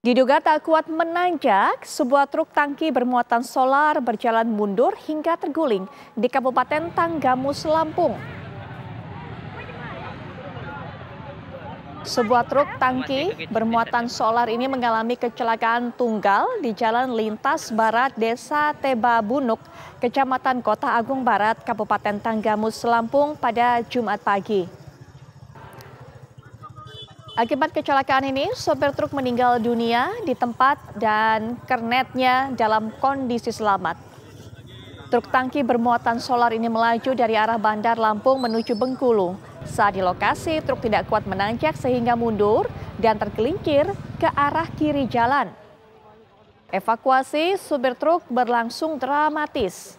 Diduga tak kuat menanjak, sebuah truk tangki bermuatan solar berjalan mundur hingga terguling di Kabupaten Tanggamus, Lampung. Sebuah truk tangki bermuatan solar ini mengalami kecelakaan tunggal di Jalan Lintas Barat Desa Teba Bunuk, Kecamatan Kota Agung Barat, Kabupaten Tanggamus, Lampung pada Jumat pagi. Akibat kecelakaan ini, sopir truk meninggal dunia di tempat dan kernetnya dalam kondisi selamat. Truk tangki bermuatan solar ini melaju dari arah Bandar Lampung menuju Bengkulu. Saat di lokasi, truk tidak kuat menanjak sehingga mundur dan tergelincir ke arah kiri jalan. Evakuasi sopir truk berlangsung dramatis.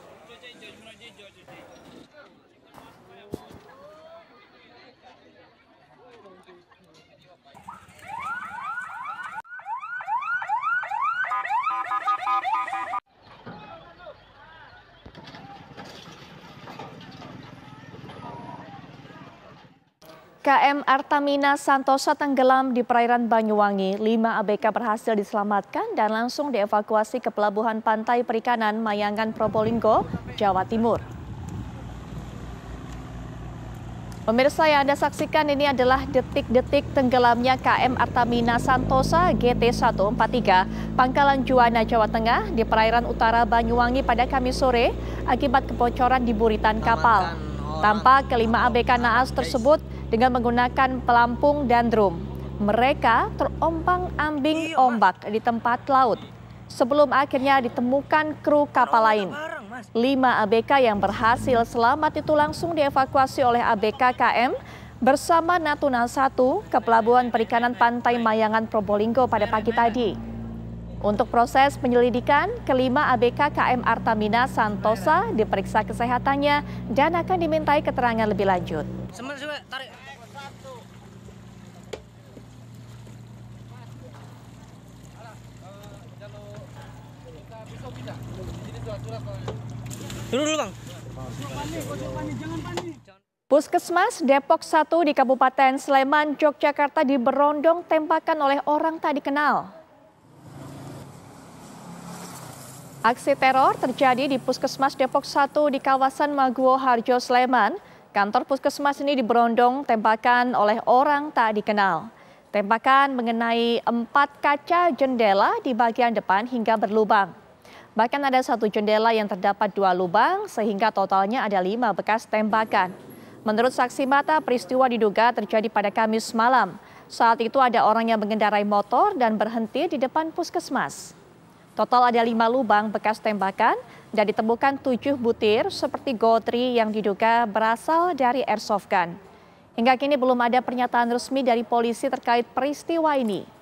KM Artamina Santosa tenggelam di perairan Banyuwangi. Lima ABK berhasil diselamatkan dan langsung dievakuasi ke Pelabuhan Pantai Perikanan Mayangan Probolinggo, Jawa Timur. Pemirsa yang Anda saksikan ini adalah detik-detik tenggelamnya KM Artamina Santosa GT143 Pangkalan Juana Jawa Tengah di perairan utara Banyuwangi pada Kamis sore akibat kebocoran di buritan kapal. Tanpa kelima ABK naas tersebut, dengan menggunakan pelampung dan drum. Mereka terombang-ambing iya, ombak di tempat laut sebelum akhirnya ditemukan kru kapal lain. Lima ABK yang berhasil selamat itu langsung dievakuasi oleh ABK KM bersama Natuna 1 ke Pelabuhan Perikanan Pantai Mayangan Probolinggo pada pagi tadi. Untuk proses penyelidikan, kelima ABK KM Artamina Santosa diperiksa kesehatannya dan akan dimintai keterangan lebih lanjut. Semen, semen, tarik. Dulu dulu bang. Puskesmas Depok 1 di Kabupaten Sleman, Yogyakarta diberondong tembakan oleh orang tak dikenal. Aksi teror terjadi di Puskesmas Depok 1 di kawasan Maguwo Harjo, Sleman. Kantor puskesmas ini diberondong tembakan oleh orang tak dikenal. Tembakan mengenai empat kaca jendela di bagian depan hingga berlubang. Bahkan ada satu jendela yang terdapat dua lubang sehingga totalnya ada lima bekas tembakan. Menurut saksi mata, peristiwa diduga terjadi pada Kamis malam. Saat itu ada orang yang mengendarai motor dan berhenti di depan puskesmas. Total ada lima lubang bekas tembakan dan ditemukan tujuh butir seperti gotri yang diduga berasal dari airsoft gun. Hingga kini belum ada pernyataan resmi dari polisi terkait peristiwa ini.